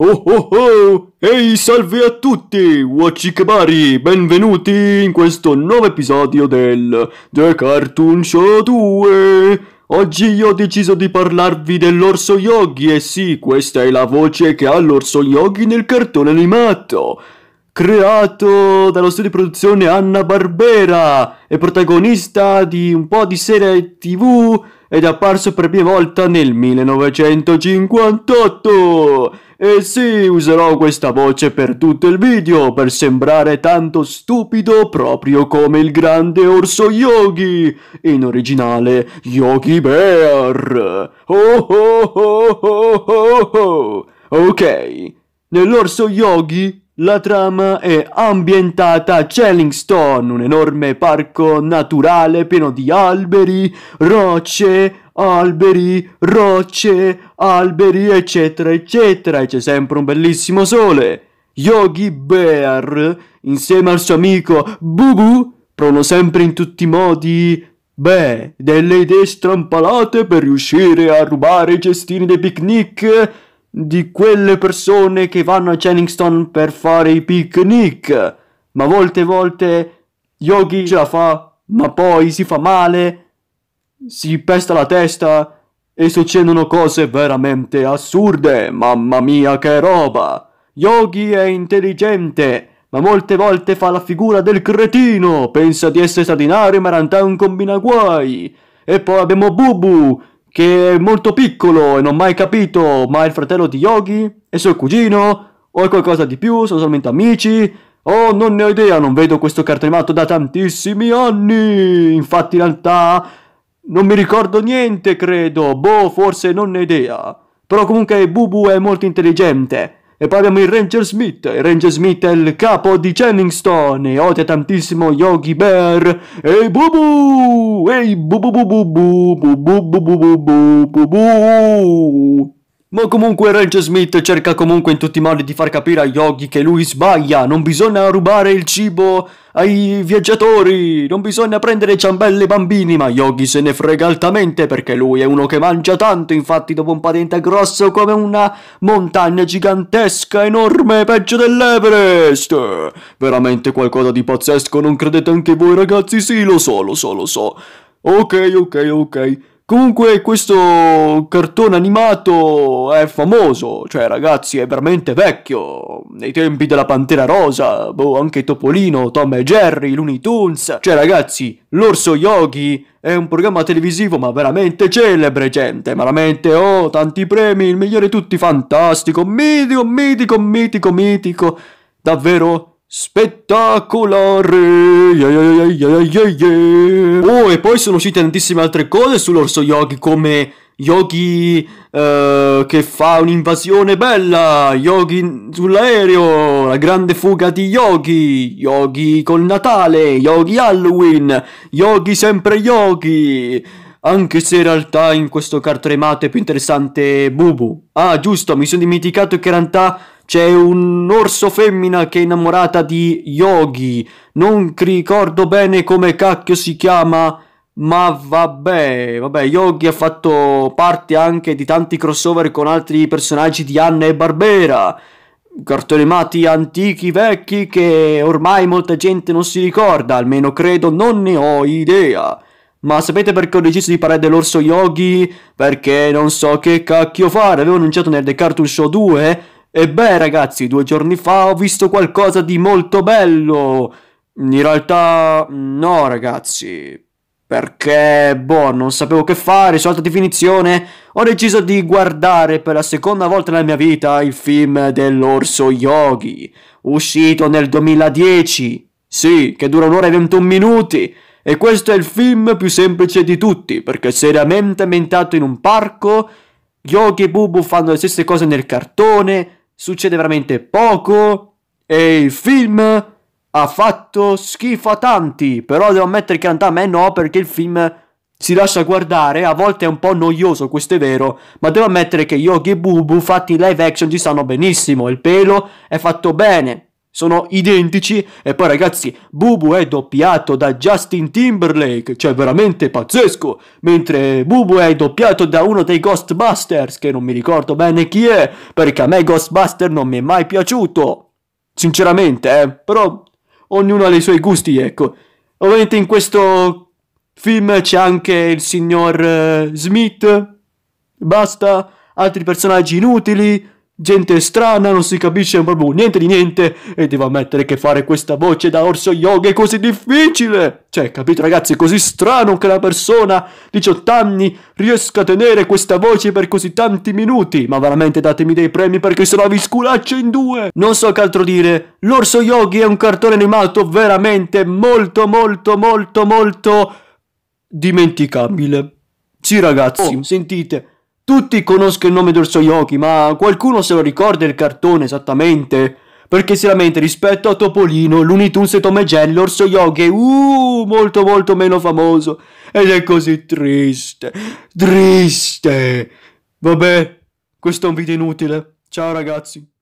Oh oh oh! Ehi, salve a tutti! Wachikebari! Benvenuti in questo nuovo episodio del The Cartoon Show 2! Oggi io ho deciso di parlarvi dell'orso yogi e sì, questa è la voce che ha l'orso yogi nel cartone animato! Creato dallo studio di produzione Anna Barbera e protagonista di un po' di serie tv ed è apparso per prima volta nel 1958! E sì, userò questa voce per tutto il video, per sembrare tanto stupido proprio come il grande orso Yogi, in originale Yogi Bear. Oh oh oh oh oh oh! Ok, nell'orso Yogi la trama è ambientata a Chellingstone, un enorme parco naturale pieno di alberi, rocce, alberi, rocce, alberi, eccetera, eccetera, e c'è sempre un bellissimo sole. Yogi Bear, insieme al suo amico Bubu, provano sempre in tutti i modi, beh, delle idee strampalate per riuscire a rubare i cestini dei picnic di quelle persone che vanno a Jenningston per fare i picnic. Ma volte volte Yogi ce la fa, ma poi si fa male si pesta la testa e succedono cose veramente assurde. Mamma mia che roba! Yogi è intelligente, ma molte volte fa la figura del cretino. Pensa di essere straordinario, ma in realtà è un combinaguai. E poi abbiamo Bubu, che è molto piccolo e non ho mai capito, ma è il fratello di Yogi? È suo cugino? O è qualcosa di più? Sono solamente amici? Oh, non ne ho idea, non vedo questo cartone animato da tantissimi anni! Infatti, in realtà non mi ricordo niente, credo. Boh, forse non ne idea. Però comunque Bubu è molto intelligente. E poi abbiamo il Ranger Smith. Il Ranger Smith è il capo di Jenningstone. E odia tantissimo Yogi Bear. Ehi Bubu! Ehi Bubu Bubu Bubu Bubu Bubu Bubu Bubu Bubu ma comunque Ranger Smith cerca comunque in tutti i modi di far capire a Yogi che lui sbaglia, non bisogna rubare il cibo ai viaggiatori, non bisogna prendere ciambelle ai bambini, ma Yogi se ne frega altamente perché lui è uno che mangia tanto, infatti dopo un po' grosso come una montagna gigantesca, enorme, peggio dell'Everest. Veramente qualcosa di pazzesco, non credete anche voi ragazzi? Sì, lo so, lo so, lo so. Ok, ok, ok. Comunque questo cartone animato è famoso, cioè ragazzi è veramente vecchio, nei tempi della Pantera Rosa, boh anche Topolino, Tom e Jerry, Looney Tunes, cioè ragazzi l'Orso Yogi è un programma televisivo ma veramente celebre gente, veramente oh tanti premi, il migliore di tutti, fantastico, mitico, mitico, mitico, mitico, davvero Spettacolare! Yeah, yeah, yeah, oh, e poi sono uscite tantissime altre cose sull'orso Yogi, come Yogi eh, che fa un'invasione bella, Yogi sull'aereo, la grande fuga di Yogi, Yogi col Natale, Yogi Halloween, Yogi sempre Yogi. Anche se in realtà in questo cartone è più interessante Bubu. Ah, giusto, mi sono dimenticato che in realtà c'è un orso femmina che è innamorata di Yogi. Non ricordo bene come cacchio si chiama. Ma vabbè, vabbè, Yogi ha fatto parte anche di tanti crossover con altri personaggi di Anna e Barbera. cartonimati antichi, vecchi, che ormai molta gente non si ricorda, almeno credo, non ne ho idea. Ma sapete perché ho deciso di parlare dell'orso Yogi? Perché non so che cacchio fare, avevo annunciato nel The Cartoon Show 2 e beh ragazzi, due giorni fa ho visto qualcosa di molto bello. In realtà no ragazzi, perché boh, non sapevo che fare, su alta definizione, ho deciso di guardare per la seconda volta nella mia vita il film dell'orso Yogi, uscito nel 2010. Sì, che dura un'ora e 21 minuti. E questo è il film più semplice di tutti, perché seriamente ambientato in un parco, Yogi e Bubu fanno le stesse cose nel cartone, succede veramente poco e il film ha fatto schifo a tanti, però devo ammettere che in realtà a me no perché il film si lascia guardare, a volte è un po' noioso, questo è vero, ma devo ammettere che Yogi e Bubu fatti live action ci stanno benissimo, il pelo è fatto bene, sono identici e poi ragazzi Bubu è doppiato da Justin Timberlake, cioè veramente pazzesco, mentre Bubu è doppiato da uno dei Ghostbusters che non mi ricordo bene chi è, perché a me Ghostbuster non mi è mai piaciuto, sinceramente, eh? però ognuno ha i suoi gusti, ecco. Ovviamente in questo film c'è anche il signor eh, Smith, basta, altri personaggi inutili, gente strana, non si capisce proprio niente di niente e devo ammettere che fare questa voce da orso yoga è così difficile. Cioè, capito ragazzi, è così strano che una persona 18 anni riesca a tenere questa voce per così tanti minuti, ma veramente datemi dei premi perché sennò vi sculaccio in due. Non so che altro dire, l'orso yogi è un cartone animato veramente molto molto molto molto dimenticabile. Sì ragazzi, oh, sentite tutti conoscono il nome del Soyoki, ma qualcuno se lo ricorda il cartone esattamente? Perché si lamenta rispetto a Topolino, Lunitun Tunes e Tom e Yogi è uh, molto molto meno famoso. Ed è così triste, triste. Vabbè, questo è un video inutile. Ciao ragazzi.